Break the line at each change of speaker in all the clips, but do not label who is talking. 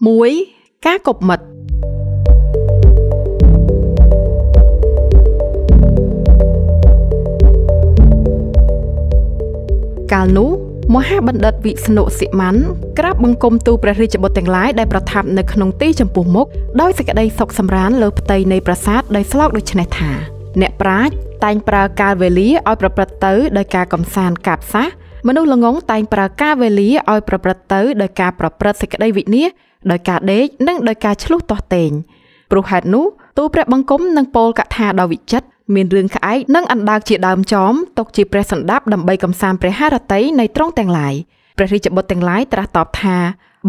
1. ការគប់មិត្តកាលនោះមហាបណ្ឌិតវិស្ណុសិម័នក្រាបបង្គំទូលព្រះរាជបុត្រទាំងឡាយដែលប្រថាប់នៅក្នុងទីចំពោះមុខដោយសេចក្តីសុខសម្រានលើផ្ទៃនៃប្រាសាទដោយស្លោកដូចនេះថាអ្នកប្រាជ្ញតែងប្រើកាលវេលាឲ្យប្រព្រឹត្តទៅដោយការកំសាន្តកាប់សាមនុស្សល្ងងតែងប្រើកាលវេលាឲ្យប្រព្រឹត្តទៅដោយការប្រព្រឹត្តសេចក្តីវិនាសដោយការដេកនិងដោយការឆ្លុះទាស់ទែងព្រោះហេតុនោះទូព្រះបង្គំនិងពោលកថាដ៏វិចិត្រមានរឿងក្អែកនិងអណ្ដើកជាដើមចំຕົកជាព្រះសន្តាប់ដើម្បីកំសាន្តព្រះハរតីនៃត្រង់ទាំងឡាយព្រះរាជបុត្រទាំងឡាយត្រាស់តបថា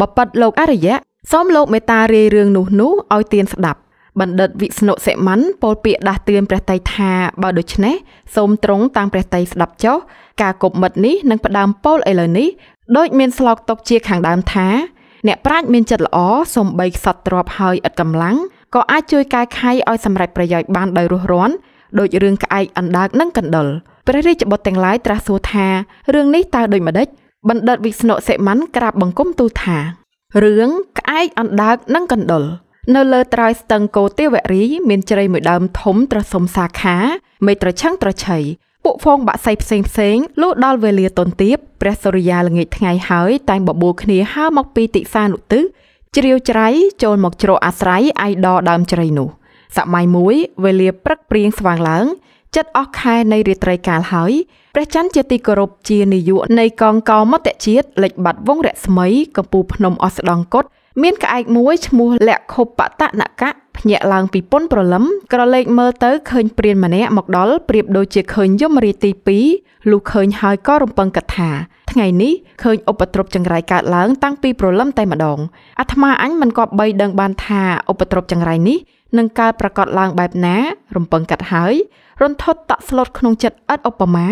បបិទ្ធលោកអរិយៈសូមលោកមេត្តារាយរឿងនោះនោះឲ្យទានស្ដាប់បណ្ឌិតវិស្ណុសិម័នពោលពាក្យដាស់តឿនព្រះតីថាបើដូច្នេះសូមត្រង់តាមព្រះតីស្ដាប់ចុះការគប់មិត្តនេះនឹងផ្ដើមពោលឥឡូវនេះដូចមានស្លោកຕົកជាខាងដើមថាអ្នកប្រាជ្ញមានចិត្តល្អសំបីខ្សត់ទ្របហើយឥតកម្លាំងក៏អាចជួយកែខៃឲ្យសម្រេចប្រយោជន៍បានដោយរស់រន់ដូចរឿងក្អែកអណ្ដើកនិងកណ្ដុលព្រះរាជបុត្រទាំងឡាយត្រាស់សួរថារឿងនេះតើដូចម្ដេចបណ្ឌិតវិស្ណុសេម័នក្រាបបង្គំទូលថារឿងក្អែកអណ្ដើកនិងកណ្ដុលនៅលើត្រើយស្ទឹងកោទេវរីមានជ្រៃមួយដើមធំត្រសុំសាខា មេត្រឆឹងត្រឆៃពួកហ្វូងបាក់សៃផ្សេងផ្សេងលុះដល់វេលាតន្ទាបព្រះសូរិយាល្ងាចថ្ងៃហើយតែងបបួលគ្នាហើរមកពីទិសានុទិសជ្រាវជ្រៃចូលមកជ្រកអាស្រ័យអាយដដើមជ្រៃនោះសម័យមួយវេលាព្រឹកព្រៀងស្វាងឡើងចិត្តអស់ខែនៃរាត្រីកាលហើយព្រះច័ន្ទជាទីគោរពជានាយកនៃកងកោមតជាតិលិចបាត់វងរស្មីកំពូលភ្នំអស្ដង់កុតមានក្អែកមួយឈ្មោះលក្ខុបតនកៈភ្ញាក់ឡើងពីពន្ធប្រលឹមក្រឡេកមើលទៅឃើញព្រានម្នាក់មកដល់ប្រៀបដូចជាឃើញយមរាជទី2លុះឃើញហើយក៏រំពឹងគិតថាថ្ងៃនេះឃើញឧបទ្រពចង្រៃកើតឡើងតាំងពីប្រលឹមតែម្ដងអាត្មាអញមិនគប្បីដឹងបានថាឧបទ្រពចង្រៃនេះនឹងកើតប្រកបឡើងបែបណា រំពឹងកាត់ហើយរន្ធត់តក់ស្លុតក្នុងចិត្តឥតឧបមា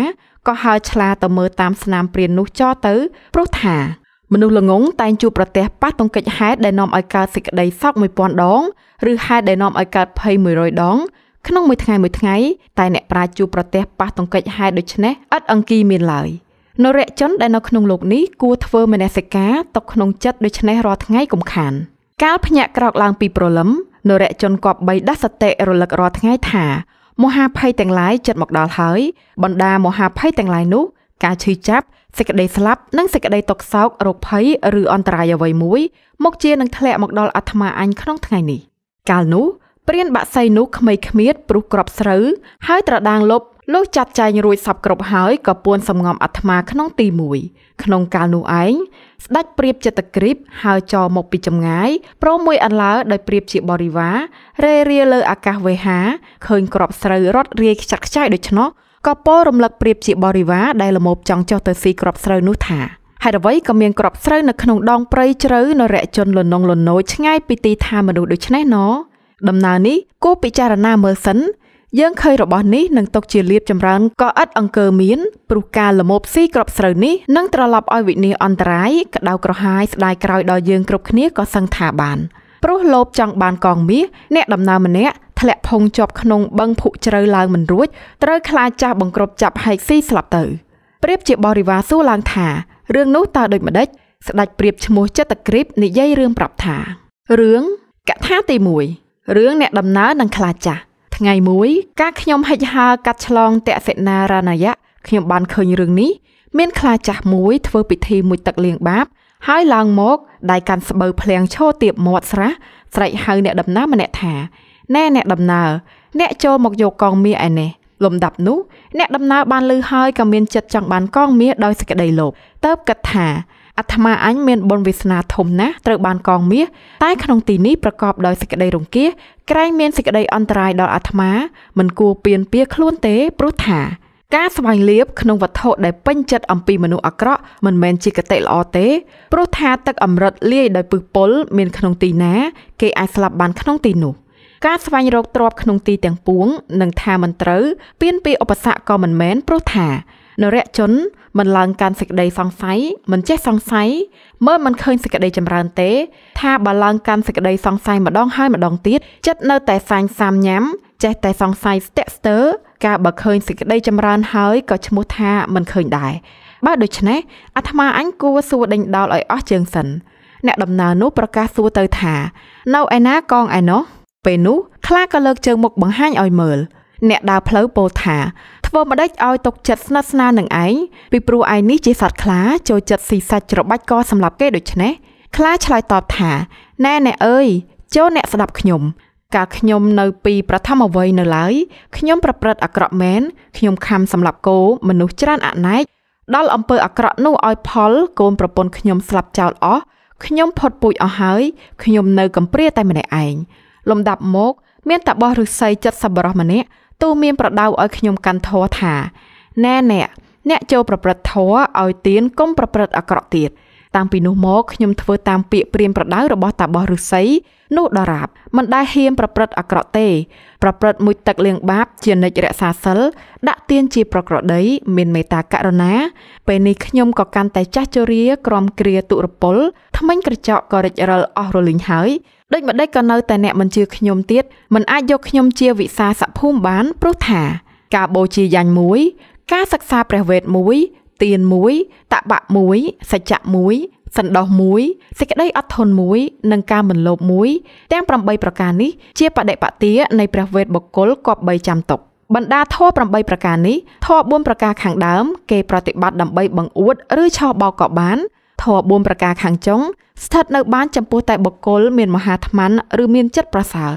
ក៏ហើរឆ្លាទៅមើលតាមស្នាមព្រាននោះចោទៅព្រោះថាមនុស្សល្ងងតែងជួបប្រទះប៉ះទង្គិចហេតុដែលនាំឲ្យកើតសេចក្តីសោក1000ដងឬហេតុដែលនាំឲ្យកើតភ័យ100ដងក្នុងមួយថ្ងៃមួយថ្ងៃតែអ្នកប្រាជ្ញជួបប្រទះប៉ះទង្គិចហេតុដូចនេះឥតអង្គីមានឡើយនរៈជនដែលនៅក្នុងលោកនេះគួរធ្វើមនសិការຕົកក្នុងចិត្តដូចនេះរាល់ថ្ងៃកុំខានកាលភ្ញាក់ក្រោកឡើងពីព្រលឹមនរៈជនគប្បីដាស់សតិរលឹករាល់ថ្ងៃថាមហាភ័យទាំងឡាយចិត្តមកដល់ហើយបណ្ដា មហាភ័យទាំងឡាយនោះការឈឺចាប់សេចក្តីស្លាប់និងសេចក្តីទុក្ខសោករោគភ័យឬអន្តរាយអ្វីមួយមកជានឹងធ្លាក់មកដល់អាត្មាអញក្នុងថ្ងៃនេះកាលនោះព្រានបាក់សៃនោះក្មេកឃ្មៀតព្រោះក្របស្រូវហើយត្រដាងលប់លុះចាត់ចែងរួចសັບគ្រប់ហើយក៏ពួនសំងំអាត្មាក្នុងទី1ក្នុងកាលនោះឯងស្ដេចព្រាបចិត្តក្រិបហើយចោមកពីចម្ងាយព្រមមួយអន្លើដោយព្រាបជាបរិវារេរាលើអាកាសវេហាឃើញក្របស្រូវរត់រាយខ្ចាត់ខ្ចាយដូច្នោះក៏ពោរំលឹកប្រៀបជាបរិវារដែលលមោបចង់ចុះទៅស៊ីក្របស្រូវនោះថាហេតុអ្វីក៏មានក្របស្រូវនៅក្នុងដងព្រៃជ្រៅនៅរយៈជនលនងលនោឆ្ងាយពីទីថាមនុស្សដូច្នេះណោដំណើរនេះគួរពិចារណាមើលសិនយើងឃើញរបស់នេះនឹងຕົកជាលៀបចម្រើនក៏ឥតអង្គើមានព្រោះការលមោបស៊ីក្របស្រូវនេះនឹងត្រឡប់ឲ្យវិនាអន្តរាយក្តៅក្រហាយស្ដាយក្រោយដល់យើងគ្រប់គ្នាក៏សឹងថាបានព្រោះលោបចង់បានកងមាសអ្នកដំណើរម្នាក់ធ្លាក់ផុងជាប់ក្នុងបឹងភក់ជ្រៅឡើងមិនរួចត្រូវខ្លាចចាស់បង្ក្រប់ចាប់ហែកស៊ីស្លាប់ទៅព្រាបជាបរិវាសួរឡើងថារឿងនោះតើដូចម្ដេចស្ដេចព្រាបឈ្មោះចិត្តក្រីបនិយាយរឿងប្រាប់ថារឿងកថាទី1រឿងអ្នកដំណើរនឹងខ្លាចចាស់ថ្ងៃមួយ ការខ្ញុំហិចហើរកាត់ឆ្លងតសិនារាណយៈខ្ញុំបានឃើញរឿងនេះមានខ្លាចាស់មួយធ្វើពិធីមួយទឹកលាងបាប ហើយឡើងមកដៃកាន់ស្បូវភ្លៀងឈរទៀបមាត់ស្រះស្រែកហៅអ្នកដំណើរម្នាក់ថាណែអ្នកដំណើរអ្នកចូលមកយកកងមាសឯនេះលំដាប់នោះអ្នកដំណើរបានលឺហើយក៏មានចិត្តចង់បានកងមាសដោយសេចក្តីលោភតើបគិតថាអាត្មាអញមានបុណ្យវាសនាធំណាស់ត្រូវបានកងមាសតែក្នុងទីនេះប្រកបដោយសេចក្តីរង្គាសក្រែងមានសេចក្តីអន្តរាយដល់អាត្មា មិនគួរពៀនពៀខ្លួនទេព្រោះថា ការស្វែងលាភក្នុងវត្ថុដែលពេញចិត្តអំពីមនុស្សអាក្រក់មិនមែនជាគតិល្អទេព្រោះថាទឹកអម្រិតលាយដោយពឹសពុលមានក្នុងទីណាគេអាចស្លាប់បានក្នុងទីនោះ។ការស្វែងរកទ្រព្យក្នុងទីទាំងពួងនឹងថាមិនត្រូវពៀនពីឧបសគ្គក៏មិនមែនព្រោះថានរជនមិនឡើងកាន់សេចក្តីសង្ស័យមិនចេះសង្ស័យមើលមិនឃើញសេចក្តីចម្រើនទេថាបើឡើងកាន់សេចក្តីសង្ស័យម្ដងហើយម្ដងទៀតចិត្តនៅតែសាញ់សាមញ៉ាំ ចេះតែសង្ស័យស្ទាក់ស្ទើរការបើឃើញសេចក្តីចម្រើនហើយក៏ឈ្មោះថាមិនឃើញដែរបើដូច្នេះអាត្មាអញគួរសួរដេញដោលឲ្យអស់ជើងសិនអ្នកដំណើរនោះប្រកាសសួរទៅថានៅឯណាកងឯណោះពេលនោះខ្លាក៏លើកជើងមុខបង្ហាញឲ្យមើលអ្នកដើរផ្លូវពោលថាធ្វើម្ដេចឲ្យຕົកចិត្តស្និទ្ធស្នាលនឹងឯងពីព្រោះឯងនេះជាសត្វខ្លាចូលចិត្តស៊ីសាច់ច្របាច់ក៏សម្រាប់គេដូច្នេះខ្លាឆ្លើយតបថាណែអ្នកអើយចូលអ្នកស្ដាប់ខ្ញុំ កាលខ្ញុំនៅ ពីប្រថមវ័យនៅឡើយខ្ញុំប្រព្រឹត្តអាក្រក់មែនខ្ញុំខំសម្រាប់គោមនុស្សច្រើនអណែកដល់អំពើអាក្រក់នោះឲ្យផល កូនប្រពន្ធខ្ញុំស្លាប់ចោលអស់ខ្ញុំផុតពូជអស់ហើយខ្ញុំនៅកំព្រាតែម្នាក់ឯងលំដាប់មកមានតាបោះឫស្សីចិត្តសប្បុរសម្នាក់ទូមានប្រដៅឲ្យខ្ញុំកាន់ធေါ်ថាណែអ្នកអ្នកចូលប្រព្រឹត្តធေါ်ឲ្យទៀនគុំប្រព្រឹត្តអាក្រក់ទៀតតាំងពីនោះមកខ្ញុំធ្វើតាមពាក្យព្រានប្រដៅរបស់តាបោះឫស្សី នោះដរាបមិនដែលហ៊ានប្រព្រឹត្តអាក្រក់ទេ ប្រព្រឹត្តមួយទឹកលៀងបាបជានិច្ចរក្សាសិលដាក់ទានជាប្រក្រតីមានមេត្តាករុណាពេលនេះខ្ញុំក៏កាន់តែចាស់ជរាក្រំគ្រាទុរពលថ្មិញក្រចកក៏រិចរិលអស់រលីងហើយដូចម្ដេចក៏នៅតែអ្នកមិនជឿខ្ញុំទៀតមិនអាចយកខ្ញុំជាវិសាសភូមិបានព្រោះថាការបូជាយ៉ាញ់មួយការសិក្សាព្រះវេទមួយទានមួយតបៈមួយសច្ចៈមួយសន្តោសមួយសេចក្តីអត់ធន់មួយនិងការមិនលោភមួយទាំង8ប្រការនេះជាបដិបត្តិនៃព្រះវេទបុគ្គលគប្បីចាំទុកបណ្ដាធម៌8ប្រការនេះធម៌4ប្រការខាងដើម គេប្រតិបត្តិដើម្បីបង្អួតឬឆោបោកក៏បានធម៌4ប្រការខាងចុង ស្ថិតនៅ បានចំពោះតែបុគ្គលមានមហាថ្ម័នឬមានចិត្តប្រសើរ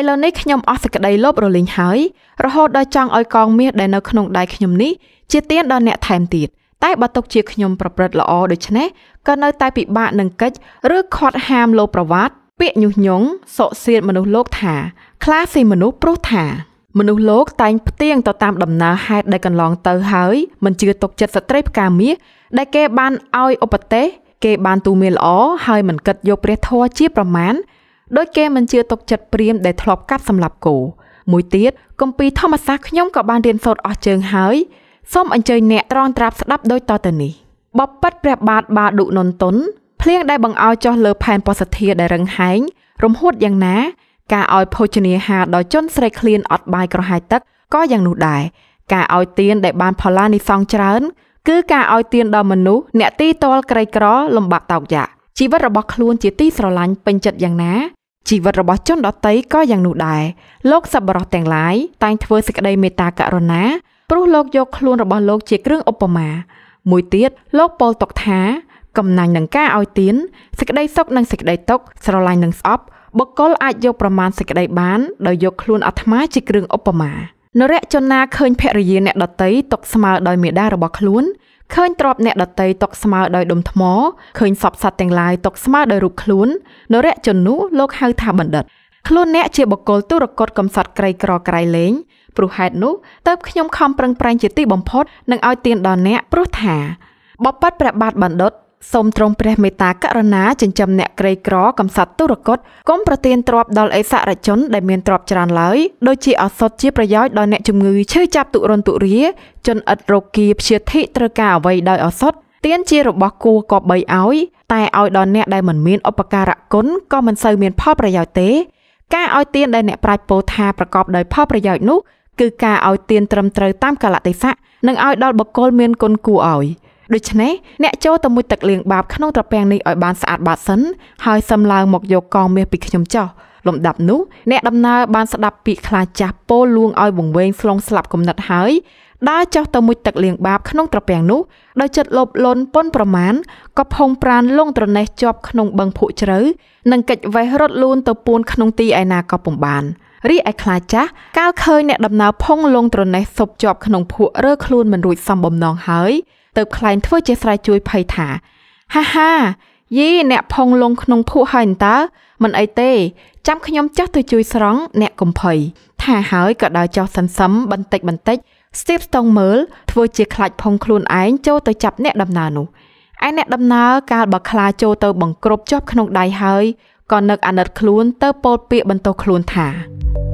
ឥឡូវនេះខ្ញុំ អស់សេចក្តីលោភរលីងហើយរហូតដល់ចង់ឲ្យកងមាសដែលនៅក្នុងដៃខ្ញុំនេះជាទានដល់អ្នកថែមទៀត។តែបើទុកជាខ្ញុំ ប្រព្រឹត្តល្អដូច្នេះក៏នៅតែពិបាកនឹងកិច្ចឬខាត់ហាមលោប្រវត្តិពាក្យញុះញង់សោកសៀតមនុស្សលោកថាខ្លះស៊ីមនុស្សព្រោះថាមនុស្សលោកតែងផ្ទៀងទៅតាមដំណើរហេតុដែលកន្លងទៅហើយមិនជឿទុកចិត្តស្ត្រីផ្កាមាសដែលគេបានឲ្យឧបទេស គេបានទូមានល្អហើយមិនគិតយកព្រះធម៌ជា ប្រមាណដោយគេមិនជឿទុកចិត្តព្រាមដែលធ្លាប់កាប់សម្លាប់គោមួយទៀតគម្ពីរធម្មសាស្ត្រខ្ញុំក៏បានរៀនសូត្រអស់ជើងហើយសូមអញ្ជើញអ្នកត្រងត្រាប់ស្ដាប់ដូចតទៅនេះបបិទ្ធព្រះបាទបាឌុនន្ទុនភ្លៀងដែលបង្អោចុះលើ ផែនបសុធាដែលរឹងហែងរំហួតយ៉ាងណា ការឲ្យភោជនាហារដល់ជនស្រីឃ្លានអត់បាយក្រហាយទឹកក៏យ៉ាងនោះដែរការឲ្យទៀនដែលបានផល្លានិសងច្រើនគឺការឲ្យទៀនដល់មនុស្សអ្នកទីតលក្រីក្រលំបាកតោកយ៉ាជីវិតរបស់ខ្លួនជាទីស្រឡាញ់ពេញចិត្តយ៉ាងណាជីវិតរបស់ជនដតីក៏យ៉ាងនោះដែរលោកសប្បុរសទាំងឡាយតែងធ្វើសេចក្តីមេត្តាករុណាព្រោះលោកយកខ្លួនរបស់លោកជាគ្រឿងឧបមា មួយទៀតលោកពោលទុកថាកំណាញ់នឹងការឲ្យទានសេចក្តីសុខនិងសេចក្តីទុក្ខស្រឡាញ់និងស្អប់បុគ្គលអាចយកប្រមាណសេចក្តីបានដោយយកខ្លួនអាត្មាជាគ្រឿងឧបមា នរជនណាឃើញភរិយាអ្នកដតីຕົកស្មើដោយមេដារបស់ខ្លួនឃើញទ្របអ្នកដតីຕົកស្មើដោយដុំថ្មឃើញសពសត្វទាំងឡាយຕົកស្មើដោយរូបខ្លួននរជននោះលោកហៅថាបណ្ឌិតខ្លួនអ្នកជាបកគលទុរគតកំសត់ក្រីក្រក្រៃលែងព្រោះហេតុនោះតើបខ្ញុំខំប្រឹងប្រែងជាទីបំផុតនឹងឲ្យទានដល់អ្នកព្រោះថាបបិទ្ធព្រះបាទបណ្ឌិតសូមទ្រង់ព្រះមេត្តាករុណាចិញ្ចឹមអ្នកក្រីក្រកំសត់ទុរគតកុំប្រទានទ្រព្យដល់អិសរជនដែលមានទ្រព្យច្រើនឡើយដូចជាអសត់ជាប្រយោជន៍ដល់អ្នកជំងឺឈឺចាប់ទុរនទុរាជនឥតរោគាព្យាធិត្រូវការអ្វីដោយអសត់ទានជារបស់គួរក៏បីឲ្យតែឲ្យដល់អ្នកដែលមិនមានឧបការៈគុណក៏មិនសូវមានផលប្រយោជន៍ទេការឲ្យទានដែលអ្នកប្រាជ្ញពោលថាប្រកបដោយផលប្រយោជន៍នោះគឺការឲ្យទានត្រឹមត្រូវតាមកាលៈទេសៈនិងឲ្យដល់បុគ្គលមានគុណគួរឲ្យដូច្នេះអ្នកចូលទៅមួយទឹកលាងបាបក្នុងត្រពាំងនេះឲ្យបានស្អាតបាតសិនហើយសឹមឡើងមកយកកងមាសពីខ្ញុំចោះលំដាប់នោះអ្នកដំណើរបានស្ដាប់ពាក្យខ្លាចាស់ពោលលួងឲ្យវង្វេងស្លងស្លាប់គំនិតហើយដើរចុះទៅមុជទឹកលាងបាបក្នុងត្រពាំងនោះដោយចិត្តលោភលន់ប៉ុនប្រមាណក៏ផុងប្រានលង ត្រណេះជាប់ក្នុងបឹងភក់ជ្រៅនិងកិច្ចវេះរត់លូនទៅពួន ក្នុងទីឯណាក៏ពំបានរីឯខ្លាចាស់កាលឃើញអ្នកដំណើរផុងលងត្រណេះសុបជាប់ក្នុងភក់រើខ្លួនមិនរួច សំបំណងហើយ ទៅខ្លែងធ្វើជាស្រ័យជួយភ័យថាហាហាយីអ្នកផុងលង ក្នុងភក់ហើយតើមិនអីទេចាំខ្ញុំចោះទៅជួយស្រង់អ្នកកំភៃថាហើយក៏ដើរចោះសន្សំបន្តិចបន្តិចស្ទីបស្ទងមើលធ្វើជាខ្លាចផុងខ្លួនឯងចូលទៅចាប់អ្នកដំណើរនោះឯអ្នកដំណើរកាលបើខ្លាចូលទៅបង្ក្រប់ជាប់ក្នុងដៃហើយក៏នឹកអាណិតខ្លួនទៅពោលពាក្យបន្ទោសខ្លួនថា